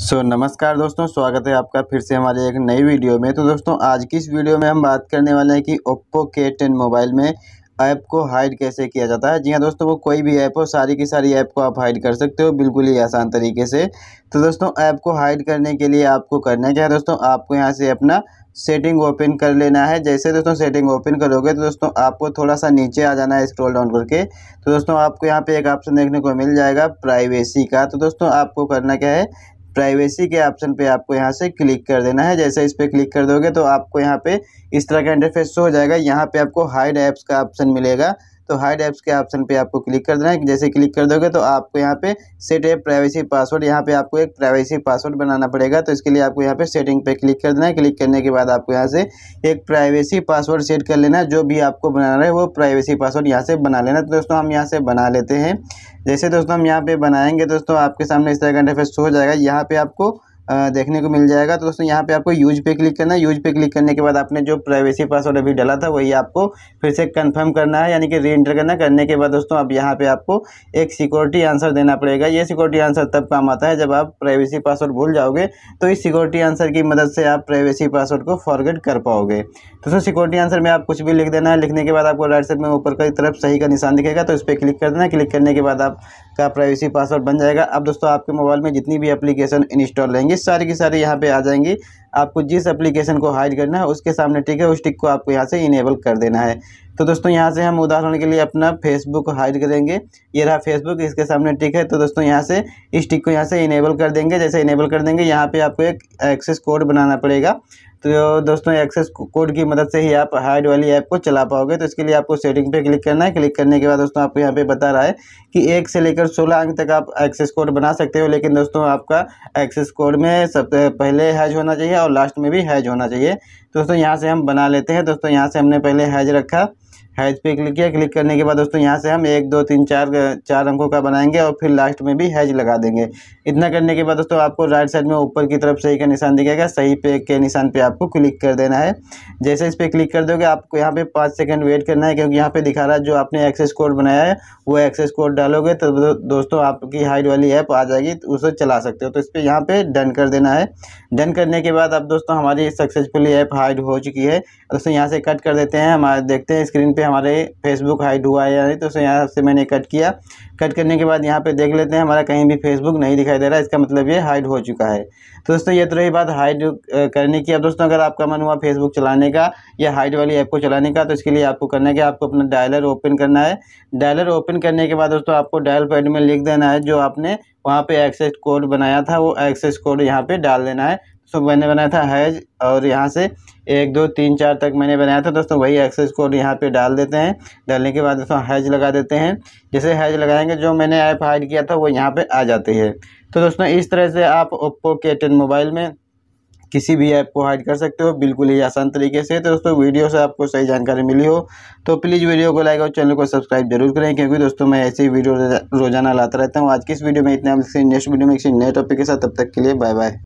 सो so, नमस्कार दोस्तों स्वागत है आपका फिर से हमारे एक नई वीडियो में तो दोस्तों आज की इस वीडियो में हम बात करने वाले हैं कि ओप्पो के टेन मोबाइल में ऐप को हाइड कैसे किया जाता है जी हाँ दोस्तों वो कोई भी ऐप हो सारी की सारी ऐप को आप हाइड कर सकते हो बिल्कुल ही आसान तरीके से तो दोस्तों ऐप को हाइड करने के लिए आपको करना क्या है दोस्तों आपको यहाँ से अपना सेटिंग ओपन कर लेना है जैसे दोस्तों सेटिंग ओपन करोगे तो दोस्तों आपको थोड़ा सा नीचे आ जाना है स्क्रॉल डाउन करके तो दोस्तों आपको यहाँ पे एक ऑप्शन देखने को मिल जाएगा प्राइवेसी का तो दोस्तों आपको करना क्या है प्राइवेसी के ऑप्शन पे आपको यहाँ से क्लिक कर देना है जैसे इस पर क्लिक कर दोगे तो आपको यहाँ पे इस तरह का इंटरफेस हो जाएगा यहाँ पे आपको हाइड ऐप्स का ऑप्शन मिलेगा तो हाइड ऐप्स के ऑप्शन पे आपको क्लिक कर देना है जैसे क्लिक कर दोगे तो आपको यहाँ पे सेट है प्राइवेसी पासवर्ड यहाँ पे आपको एक प्राइवेसी पासवर्ड बनाना पड़ेगा तो इसके लिए आपको यहाँ पे सेटिंग पे क्लिक कर देना है क्लिक करने के बाद आपको यहाँ से एक प्राइवेसी पासवर्ड सेट कर लेना है जो भी आपको बनाना है वो प्राइवेसी पासवर्ड यहाँ से बना लेना तो दोस्तों हम यहाँ से बना लेते हैं जैसे दोस्तों हम यहाँ पर बनाएंगे दोस्तों आपके सामने इस तरह का इंटरफेस हो जाएगा यहाँ पर आपको देखने को मिल जाएगा तो दोस्तों यहाँ पे आपको यूज पे क्लिक करना है यूज पे क्लिक करने के बाद आपने जो प्राइवेसी पासवर्ड अभी डाला था वही आपको फिर से कंफर्म करना है यानी कि री एंटर करना करने के बाद दोस्तों अब यहाँ पे आपको एक सिक्योरिटी आंसर देना पड़ेगा ये सिक्योरिटी आंसर तब काम आता है जब आप प्राइवेसी पासवर्ड भूल जाओगे तो इस सिक्योरिटी आंसर की मदद से आप प्राइवेसी पासवर्ड को फॉरगेट कर पाओगे दोस्तों सिक्योरिटी आंसर में आप कुछ भी लिख देना है लिखने के बाद आपको राइट साइड में ऊपर की तरफ सही का निशान दिखेगा तो इस पर क्लिक कर देना क्लिक करने के बाद आप का प्राइवेसी पासवर्ड बन जाएगा अब दोस्तों आपके मोबाइल में जितनी भी एप्लीकेशन इंस्टॉल रहेंगी सारी की सारी यहाँ पे आ जाएंगी आपको जिस एप्लीकेशन को हाइड करना है उसके सामने टिक है उस टिक को आपको यहाँ से इनेबल कर देना है तो दोस्तों यहाँ से हम उदाहरण के लिए अपना फेसबुक हाइड करेंगे ये रहा फेसबुक इसके सामने टिक है तो दोस्तों यहाँ से इस टिक को यहाँ से इनेबल कर देंगे जैसे इनेबल कर देंगे यहाँ पर आपको एक एक्सेस कोड बनाना पड़ेगा तो दोस्तों एक्सेस कोड की मदद से ही आप हाइड वाली ऐप को चला पाओगे तो इसके लिए आपको सेटिंग पे क्लिक करना है क्लिक करने के बाद दोस्तों आपको यहाँ पे बता रहा है कि एक से लेकर सोलह अंक तक आप एक्सेस कोड बना सकते हो लेकिन दोस्तों आपका एक्सेस कोड में सब पहले हैज होना चाहिए और लास्ट में भी हैज होना चाहिए दोस्तों यहाँ से हम बना लेते हैं दोस्तों यहाँ से हमने पहले हैज रखा हैज पे क्लिक किया क्लिक करने के बाद दोस्तों यहाँ से हम एक दो तीन चार चार अंकों का बनाएंगे और फिर लास्ट में भी हैज लगा देंगे इतना करने के बाद दोस्तों आपको राइट साइड में ऊपर की तरफ सही का निशान दिखेगा सही पे के निशान पे आपको क्लिक कर देना है जैसे इस पर क्लिक कर दोगे आपको यहाँ पे पाँच सेकेंड वेट करना है क्योंकि यहाँ पर दिखा रहा है जो आपने एक्सेस कोड बनाया है वो एक्सेस कोड डालोगे तो दोस्तों आपकी हाइड वाली ऐप आ जाएगी तो उसे चला सकते हो तो इस पर यहाँ पर डन कर देना है डन करने के बाद अब दोस्तों हमारी सक्सेसफुली ऐप हाइड हो चुकी है दोस्तों यहाँ से कट कर देते हैं हमारे देखते हैं स्क्रीन पर हमारे फेसबुक हाइड हुआ है या नहीं तो उसे यहाँ से मैंने कट किया कट करने के बाद यहाँ पे देख लेते हैं हमारा कहीं भी फेसबुक नहीं दिखाई दे रहा इसका मतलब ये हाइड हो चुका है तो दोस्तों ये तो रही बात हाइड करने की अब दोस्तों अगर आपका मन हुआ फेसबुक चलाने का या हाइड वाली ऐप को चलाने का तो इसके लिए आपको करना है कि आपको अपना डायलर ओपन करना है डायलर ओपन करने के बाद दोस्तों आपको डायल पैड में लिख देना है जो आपने वहाँ पे एक्सेस कोड बनाया था वो एक्सेस कोड यहाँ पे डाल देना है सो मैंने बनाया था हैज और यहाँ से एक दो तीन चार तक मैंने बनाया था दोस्तों वही एक्सेस कोड यहाँ पे डाल देते हैं डालने के बाद दोस्तों हैज लगा देते हैं जैसे हैज लगाएंगे जो मैंने ऐप हाइड किया था वो यहाँ पे आ जाती है तो दोस्तों इस तरह से आप ओप्पो के टेन मोबाइल में किसी भी ऐप को हाइड कर सकते हो बिल्कुल ही आसान तरीके से तो दोस्तों वीडियो से आपको सही जानकारी मिली हो तो प्लीज़ वीडियो को लाइक और चैनल को सब्सक्राइब जरूर करें क्योंकि दोस्तों मैं ऐसी वीडियो रोजाना लाता रहता हूँ आज की इस वीडियो में इतना नेक्स्ट वीडियो में किसी नए टॉपिक के साथ तब तक के लिए बाय बाय